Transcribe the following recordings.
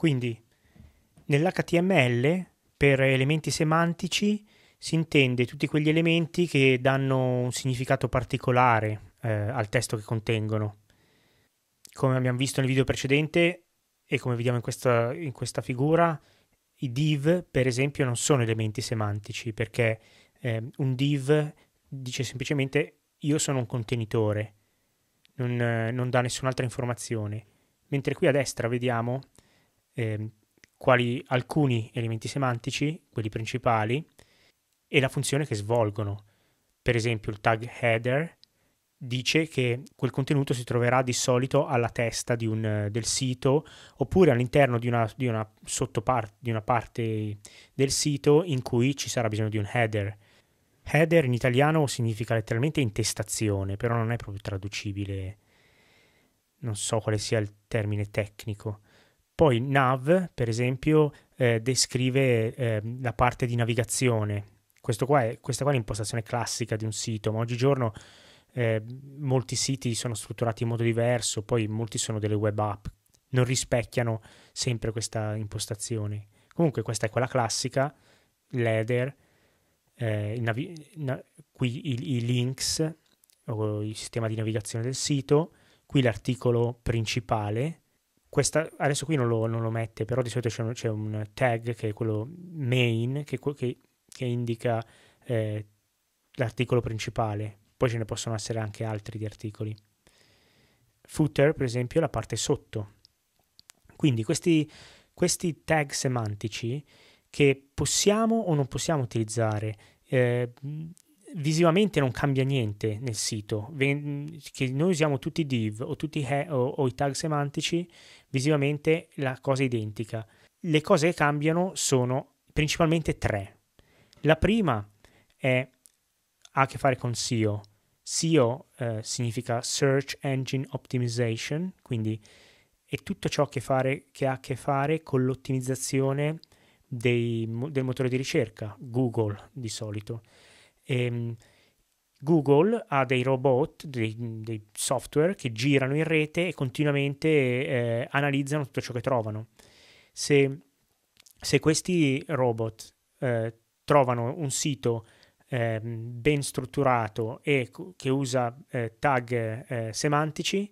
Quindi nell'HTML per elementi semantici si intende tutti quegli elementi che danno un significato particolare eh, al testo che contengono. Come abbiamo visto nel video precedente e come vediamo in questa, in questa figura, i div per esempio non sono elementi semantici perché eh, un div dice semplicemente io sono un contenitore, non, eh, non dà nessun'altra informazione. Mentre qui a destra vediamo eh, quali alcuni elementi semantici, quelli principali, e la funzione che svolgono. Per esempio il tag header dice che quel contenuto si troverà di solito alla testa un, del sito oppure all'interno di una, di una di una parte del sito in cui ci sarà bisogno di un header. Header in italiano significa letteralmente intestazione, però non è proprio traducibile, non so quale sia il termine tecnico. Poi nav, per esempio, eh, descrive eh, la parte di navigazione. Qua è, questa qua è l'impostazione classica di un sito, ma oggigiorno eh, molti siti sono strutturati in modo diverso, poi molti sono delle web app, non rispecchiano sempre questa impostazione. Comunque questa è quella classica, l'header, eh, il navi- na- qui i-, i links o il sistema di navigazione del sito, qui l'articolo principale, questa, adesso qui non lo, non lo, mette, però di solito c'è un, c'è un, tag che è quello main che, che, che indica eh, l'articolo principale, poi ce ne possono essere anche altri di articoli. Footer, per esempio, è la parte sotto. Quindi questi, questi tag semantici che possiamo o non possiamo utilizzare eh, visivamente non cambia niente nel sito, che noi usiamo tutti i div o, tutti he- o, o i tag semantici, visivamente la cosa è identica. Le cose che cambiano sono principalmente tre. La prima è, ha a che fare con SEO. SEO eh, significa Search Engine Optimization, quindi è tutto ciò che, fare, che ha a che fare con l'ottimizzazione dei, del motore di ricerca, Google di solito. E, ehm, Google ha dei robot, dei, dei, software che girano in rete e continuamente eh, analizzano tutto ciò che trovano. Se, se questi robot eh, trovano un sito eh, ben strutturato e che usa eh, tag eh, semantici,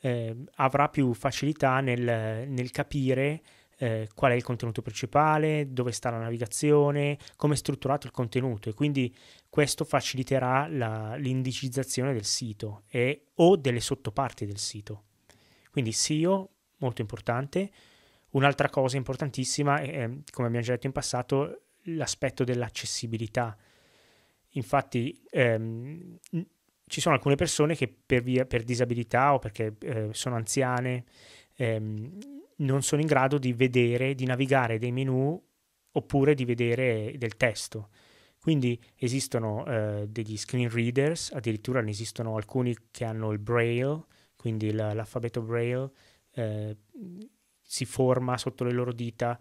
eh, avrà più facilità nel, nel capire eh, qual è il contenuto principale, dove sta la navigazione, come è strutturato il contenuto e quindi questo faciliterà la, l'indicizzazione del sito e, o delle sottoparti del sito. Quindi SEO, molto importante. Un'altra cosa importantissima è, ehm, come abbiamo già detto in passato, l'aspetto dell'accessibilità. Infatti ehm, ci sono alcune persone che per, via, per disabilità o perché eh, sono anziane ehm, non sono in grado di vedere, di navigare dei menu oppure di vedere del testo. Quindi esistono eh, degli screen readers, addirittura ne esistono alcuni che hanno il braille, quindi l- l'alfabeto braille eh, si forma sotto le loro dita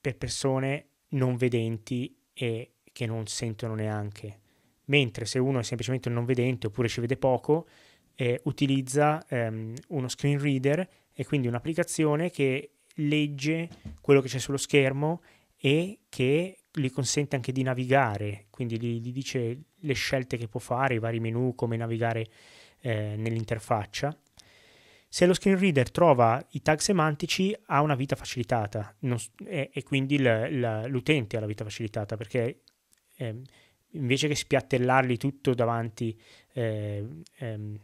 per persone non vedenti e che non sentono neanche. Mentre se uno è semplicemente non vedente oppure ci vede poco, eh, utilizza ehm, uno screen reader è quindi un'applicazione che legge quello che c'è sullo schermo e che gli consente anche di navigare, quindi gli, gli dice le scelte che può fare, i vari menu, come navigare eh, nell'interfaccia. Se lo screen reader trova i tag semantici ha una vita facilitata non, e, e, quindi il, la, l'utente ha la vita facilitata perché eh, invece che spiattellarli tutto davanti eh, ehm,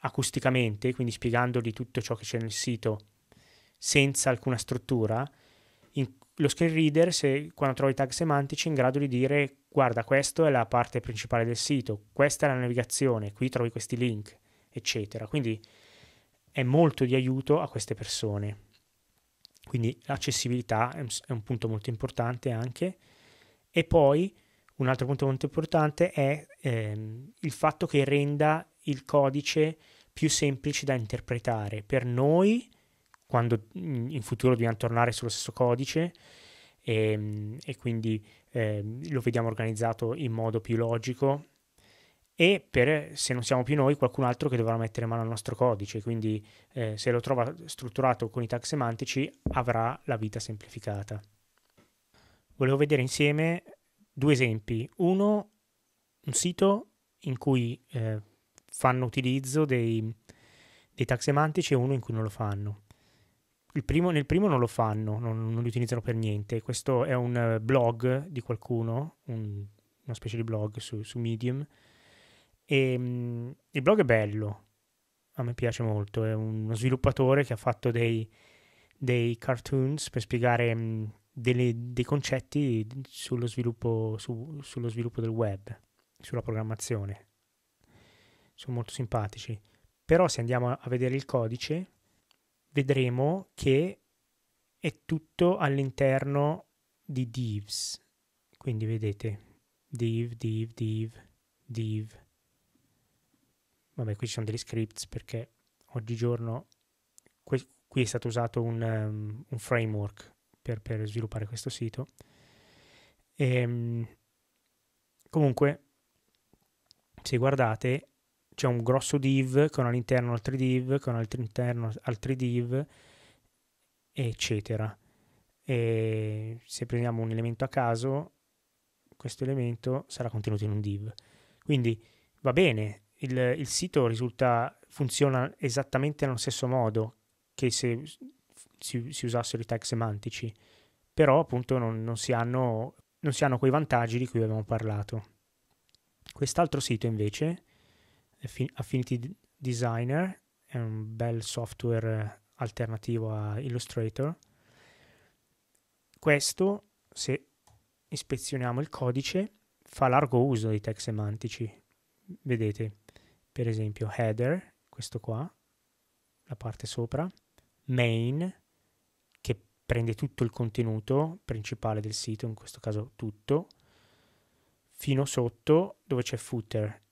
acusticamente, quindi spiegandogli tutto ciò che c'è nel sito senza alcuna struttura, in, lo screen reader, se, quando trova i tag semantici, è in grado di dire guarda, questa è la parte principale del sito, questa è la navigazione, qui trovi questi link, eccetera. Quindi è molto di aiuto a queste persone. Quindi l'accessibilità è un, è un punto molto importante anche. E poi un altro punto molto importante è ehm, il fatto che renda il codice più semplice da interpretare per noi quando in futuro dobbiamo tornare sullo stesso codice e, ehm, e quindi eh, lo vediamo organizzato in modo più logico e per, se non siamo più noi, qualcun altro che dovrà mettere mano al nostro codice. Quindi eh, se lo trova strutturato con i tag semantici avrà la vita semplificata. Volevo vedere insieme due esempi. Uno, un sito in cui eh, fanno utilizzo dei, dei tag semantici e uno in cui non lo fanno. Primo, nel primo non lo fanno, non, non, li utilizzano per niente. Questo è un eh, blog di qualcuno, un, una specie di blog su, su Medium. E, ehm, il blog è bello, a me piace molto. È uno sviluppatore che ha fatto dei, dei cartoons per spiegare mm, delle, dei concetti sullo sviluppo, su, sullo sviluppo del web, sulla programmazione sono molto simpatici. Però se andiamo a vedere il codice, vedremo che è tutto all'interno di divs. Quindi vedete, div, div, div, div. Vabbè, qui ci sono degli scripts perché oggigiorno que- qui è stato usato un, um, un framework per, per, sviluppare questo sito. E, ehm, comunque, se guardate, c'è un grosso div con all'interno altri div, con all'interno altri div, eccetera. E se prendiamo un elemento a caso, questo elemento sarà contenuto in un div. Quindi va bene, il, il sito risulta, funziona esattamente nello stesso modo che se si, si usassero i tag semantici, però appunto non, non, si hanno, non si hanno quei vantaggi di cui abbiamo parlato. Quest'altro sito invece Affinity Designer, è un bel software alternativo a Illustrator. Questo, se ispezioniamo il codice, fa largo uso dei tag semantici. Vedete, per esempio, header, questo qua, la parte sopra, main, che prende tutto il contenuto principale del sito, in questo caso tutto, fino sotto dove c'è footer,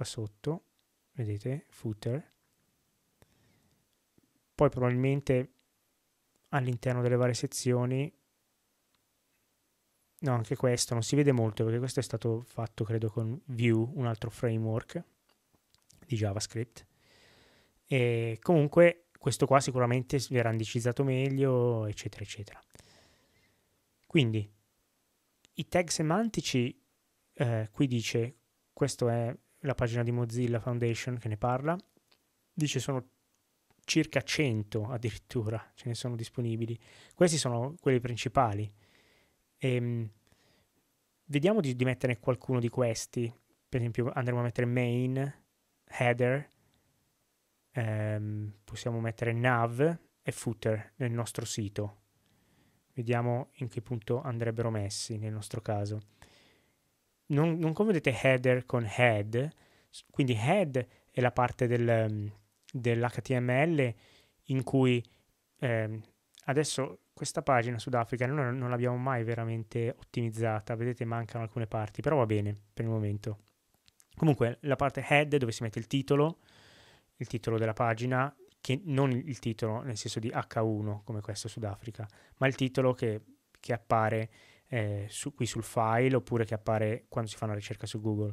qua sotto, vedete, footer, poi probabilmente all'interno delle varie sezioni no anche questo non si vede molto perché questo è stato fatto credo con Vue un altro framework di JavaScript e comunque questo qua sicuramente verrà indicizzato meglio eccetera eccetera quindi i tag semantici eh, qui dice questo è la pagina di Mozilla Foundation che ne parla, dice sono circa 100 addirittura, ce ne sono disponibili. Questi sono quelli principali. E, ehm, vediamo di, di mettere qualcuno di questi, per esempio andremo a mettere main, header, ehm, possiamo mettere nav e footer nel nostro sito. Vediamo in che punto andrebbero messi nel nostro caso non, non confondete header con head, quindi head è la parte del, mm, dell'HTML in cui eh, adesso questa pagina Sudafrica non, non l'abbiamo mai veramente ottimizzata, vedete mancano alcune parti, però va bene per il momento. Comunque la parte head dove si mette il titolo, il titolo della pagina, che non il titolo nel senso di H1 come questo Sudafrica, ma il titolo che, che appare eh, su, qui sul file oppure che appare quando si fa una ricerca su Google.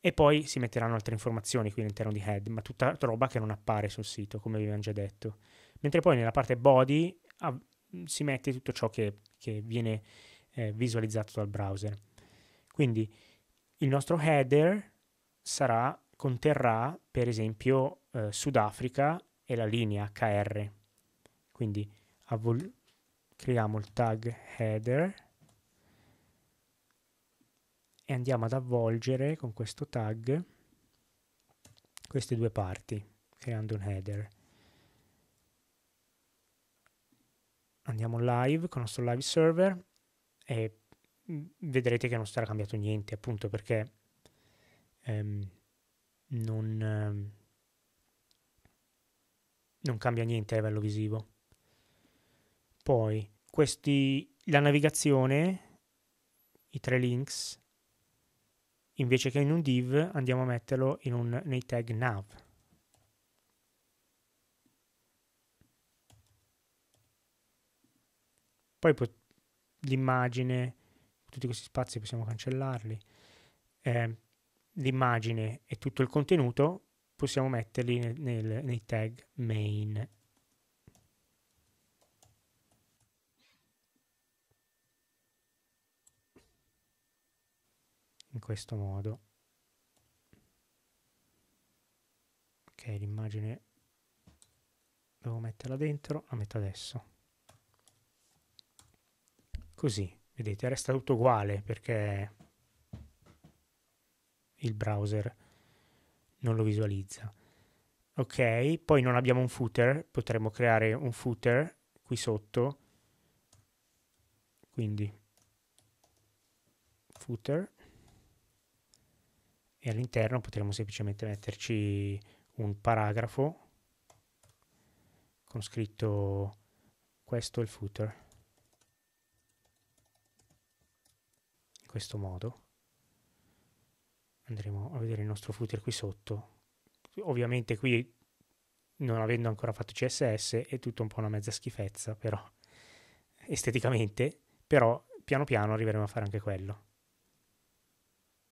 E poi si metteranno altre informazioni qui all'interno di head, ma tutta roba che non appare sul sito, come vi abbiamo già detto. Mentre poi nella parte body av- si mette tutto ciò che, che viene eh, visualizzato dal browser. Quindi il nostro header sarà, conterrà per esempio eh, Sudafrica e la linea HR. Quindi avvol- creiamo il tag header e andiamo ad avvolgere con questo tag queste due parti creando un header andiamo live con il nostro live server e vedrete che non sarà cambiato niente appunto perché ehm, non, ehm, non cambia niente a livello visivo poi questi, la navigazione i tre links invece che in un div andiamo a metterlo un, nei tag nav. Poi pot- l'immagine, tutti questi spazi possiamo cancellarli, eh, l'immagine e tutto il contenuto possiamo metterli nel, nel, nei tag main in questo modo ok l'immagine devo metterla dentro la metto adesso così vedete resta tutto uguale perché il browser non lo visualizza ok poi non abbiamo un footer potremmo creare un footer qui sotto quindi footer e all'interno potremo semplicemente metterci un paragrafo con scritto questo è il footer in questo modo andremo a vedere il nostro footer qui sotto ovviamente qui non avendo ancora fatto CSS è tutto un po' una mezza schifezza però esteticamente però piano piano arriveremo a fare anche quello